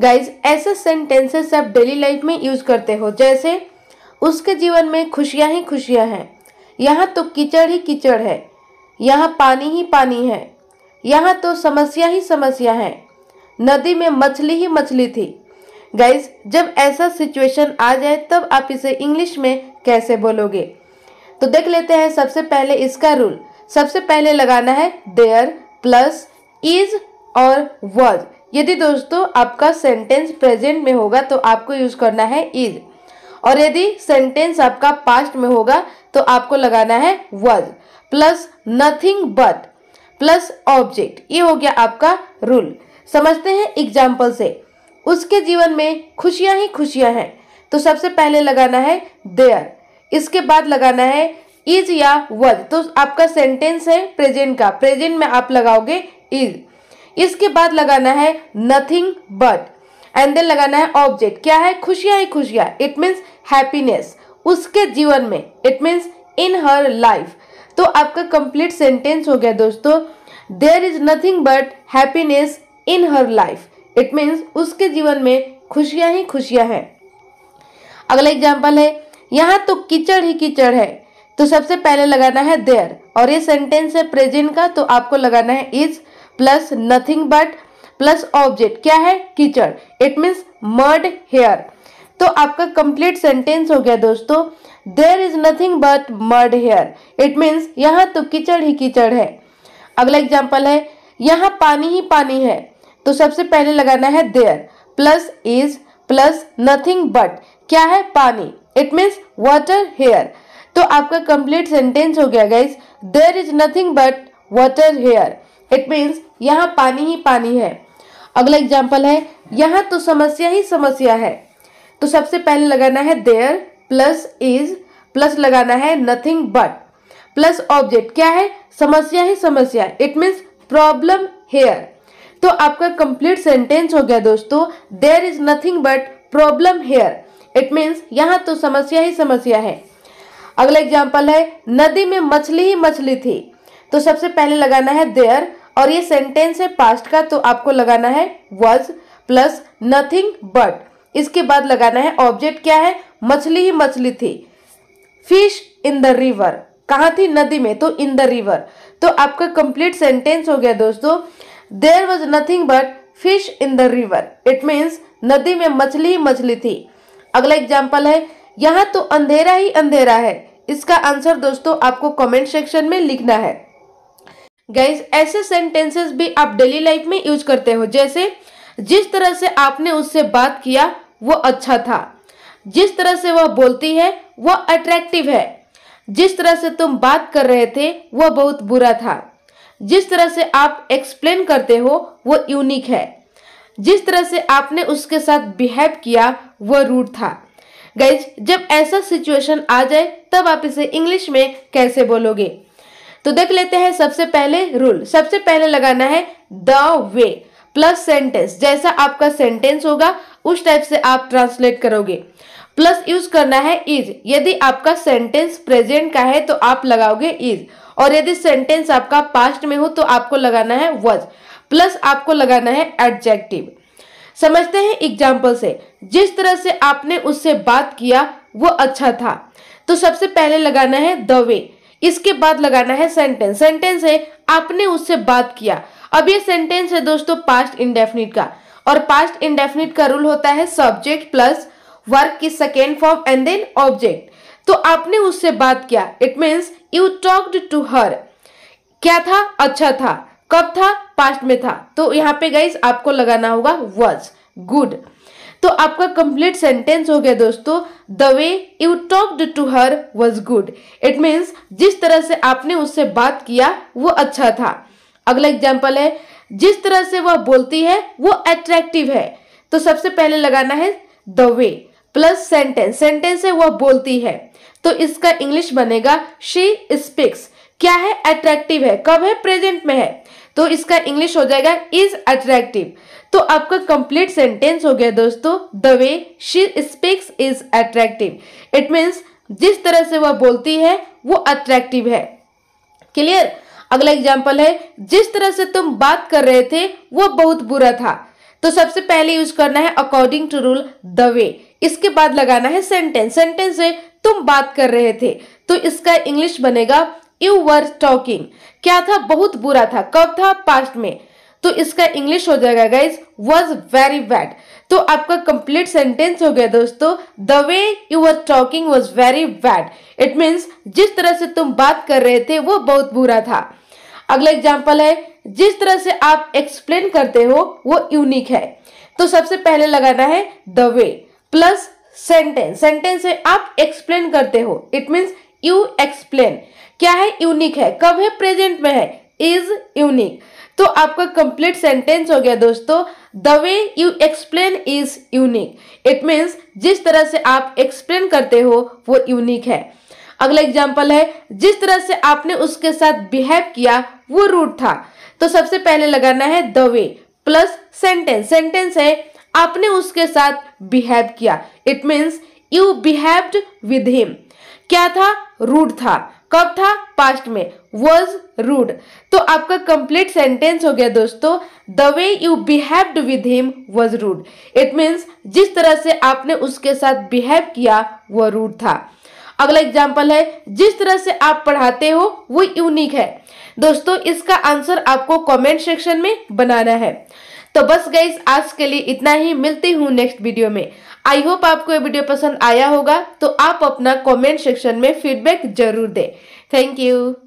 guys ऐसे sentences आप daily life में यूज़ करते हो जैसे उसके जीवन में खुशियाँ ही खुशियाँ हैं यहाँ तो कीचड़ ही कीचड़ है यहाँ पानी ही पानी है यहाँ तो समस्या ही समस्या है नदी में मछली ही मछली थी गाइज जब ऐसा सिचुएशन आ जाए तब आप इसे इंग्लिश में कैसे बोलोगे तो देख लेते हैं सबसे पहले इसका रूल सबसे पहले लगाना है देयर प्लस इज और वर्ज यदि दोस्तों आपका सेंटेंस प्रेजेंट में होगा तो आपको यूज़ करना है इज और यदि सेंटेंस आपका पास्ट में होगा तो आपको लगाना है was plus nothing but plus object ये हो गया आपका रूल समझते हैं एग्जाम्पल से उसके जीवन में खुशियाँ ही खुशियाँ हैं तो सबसे पहले लगाना है देयर इसके बाद लगाना है इज या वज तो आपका सेंटेंस है प्रेजेंट का प्रेजेंट में आप लगाओगे इज इसके बाद लगाना है नथिंग बट एंड देन लगाना है ऑब्जेक्ट क्या है खुशियाँ ही खुशियाँ इट मीन्स हैप्पीनेस उसके जीवन में it means in her life तो आपका कंप्लीट सेंटेंस हो गया दोस्तों there is nothing but happiness in her life it means उसके जीवन में खुशियाँ ही खुशियाँ हैं अगला एग्जाम्पल है यहाँ तो कीचड़ ही कीचड़ है तो सबसे पहले लगाना है देयर और ये सेंटेंस है प्रेजेंट का तो आपको लगाना है is plus nothing but plus object क्या है कीचड़ इट मीन्स मर्ड हेयर तो आपका कंप्लीट सेंटेंस हो गया दोस्तों there is nothing but mud here it means यहाँ तो कीचड़ ही कीचड़ है अगला एग्जाम्पल है यहाँ पानी ही पानी है तो सबसे पहले लगाना है there plus is plus nothing but क्या है पानी इट मीन्स वाटर हेयर तो आपका कंप्लीट सेंटेंस हो गया guys there is nothing but water here it means यहाँ पानी ही पानी है अगला एग्जाम्पल है यहाँ तो समस्या ही समस्या है तो सबसे पहले लगाना है देयर प्लस इज प्लस लगाना है नथिंग बट प्लस ऑब्जेक्ट क्या है समस्या ही समस्या इट मीन्स प्रॉब्लम हेयर तो आपका कंप्लीट सेंटेंस हो गया दोस्तों there is nothing but problem here it means यहाँ तो समस्या ही समस्या है अगला एग्जाम्पल है नदी में मछली ही मछली थी तो सबसे पहले लगाना है देयर और ये सेंटेंस है पास्ट का तो आपको लगाना है वॉज प्लस नथिंग बट इसके बाद लगाना है ऑब्जेक्ट क्या है मछली ही मछली थी फिश इन द रिवर कहाँ थी नदी में तो इन द रिवर तो आपका कंप्लीट सेंटेंस हो गया दोस्तों there was nothing but fish in the river it means नदी में मछली ही मछली थी अगला एग्जाम्पल है यहाँ तो अंधेरा ही अंधेरा है इसका आंसर दोस्तों आपको कमेंट सेक्शन में लिखना है गाइज ऐसे सेंटेंसेस भी आप डेली लाइफ में यूज करते हो जैसे जिस तरह से आपने उससे बात किया वो अच्छा था जिस तरह से वह बोलती है वह अट्रैक्टिव है जिस तरह से तुम बात कर रहे थे वह बहुत बुरा था जिस तरह से आप एक्सप्लेन करते हो वो यूनिक है जिस तरह से आपने उसके साथ बिहेव किया वह रूड था गाइज जब ऐसा सिचुएशन आ जाए तब आप इसे इंग्लिश में कैसे बोलोगे तो देख लेते हैं सबसे पहले रूल सबसे पहले लगाना है द वे प्लस सेंटेंस जैसा आपका सेंटेंस होगा उस टाइप से आप ट्रांसलेट करोगे प्लस यूज करना है इज यदि आपका सेंटेंस प्रेजेंट का है तो आप लगाओगे इज और यदि सेंटेंस आपका पास्ट में हो तो आपको लगाना है वज प्लस आपको लगाना है एडजेक्टिव समझते हैं एग्जाम्पल से जिस तरह से आपने उससे बात किया वो अच्छा था तो सबसे पहले लगाना है द वे इसके बाद लगाना है सेंटेंस सेंटेंस है आपने उससे बात किया अब ये सेंटेंस है दोस्तों पास्ट इंडेफिनिट का और पास्ट इंडेफिनिट का रूल होता है सब्जेक्ट प्लस वर्क की second form and then object तो आपने उससे बात किया it means you talked to her क्या था अच्छा था कब था पास्ट में था तो यहाँ पे गाइज आपको लगाना होगा वॉज गुड तो आपका कंप्लीट सेंटेंस हो गया दोस्तों the way you talked to her was good it means जिस तरह से आपने उससे बात किया वो अच्छा था अगला एग्जाम्पल है जिस तरह से वह बोलती है वो अट्रैक्टिव है तो सबसे पहले लगाना है the way plus sentence sentence है वह बोलती है तो इसका इंग्लिश बनेगा शी स्पीक्स क्या है अट्रैक्टिव है कब है प्रेजेंट में है तो इसका इंग्लिश हो जाएगा इज अट्रैक्टिव तो आपका कंप्लीट सेंटेंस हो गया दोस्तों the way she speaks is attractive it means जिस तरह से वह बोलती है वो अट्रैक्टिव है क्लियर अगला एग्जाम्पल है जिस तरह से तुम बात कर रहे थे वो बहुत बुरा था तो सबसे पहले यूज करना है according to rule the way इसके बाद लगाना है सेंटेंस सेंटेंस है तुम बात कर रहे थे तो इसका इंग्लिश बनेगा यू वर टॉकिंग क्या था बहुत बुरा था कब था पास्ट में तो इसका इंग्लिश हो जाएगा गाइज वॉज वेरी बैड तो आपका कंप्लीट सेंटेंस हो गया दोस्तों the way you were talking was very bad it means जिस तरह से तुम बात कर रहे थे वो बहुत बुरा था अगला एग्जाम्पल है जिस तरह से आप एक्सप्लेन करते हो वो यूनिक है तो सबसे पहले लगाना है the way plus sentence sentence से आप एक्सप्लेन करते हो इट मीन्स यू एक्सप्लेन क्या है यूनिक है कब है प्रेजेंट में है इज यूनिक तो आपका कंप्लीट सेंटेंस हो गया दोस्तों the way you explain is unique it means जिस तरह से आप एक्सप्लेन करते हो वो यूनिक है अगला एग्जाम्पल है जिस तरह से आपने उसके साथ बिहेव किया वो रूट था तो सबसे पहले लगाना है the way plus sentence sentence है आपने उसके साथ बिहेव किया it means you behaved with him क्या था रूट था कब था पास्ट में वॉज रूड तो आपका कंप्लीट सेंटेंस हो गया दोस्तों the way you behaved with him was rude it means जिस तरह से आपने उसके साथ बिहेव किया वो रूड था अगला एग्जाम्पल है जिस तरह से आप पढ़ाते हो वो यूनिक है दोस्तों इसका आंसर आपको कमेंट सेक्शन में बनाना है तो बस गई आज के लिए इतना ही मिलती हूँ नेक्स्ट वीडियो में आई होप आपको ये वीडियो पसंद आया होगा तो आप अपना कमेंट सेक्शन में फीडबैक जरूर दें थैंक यू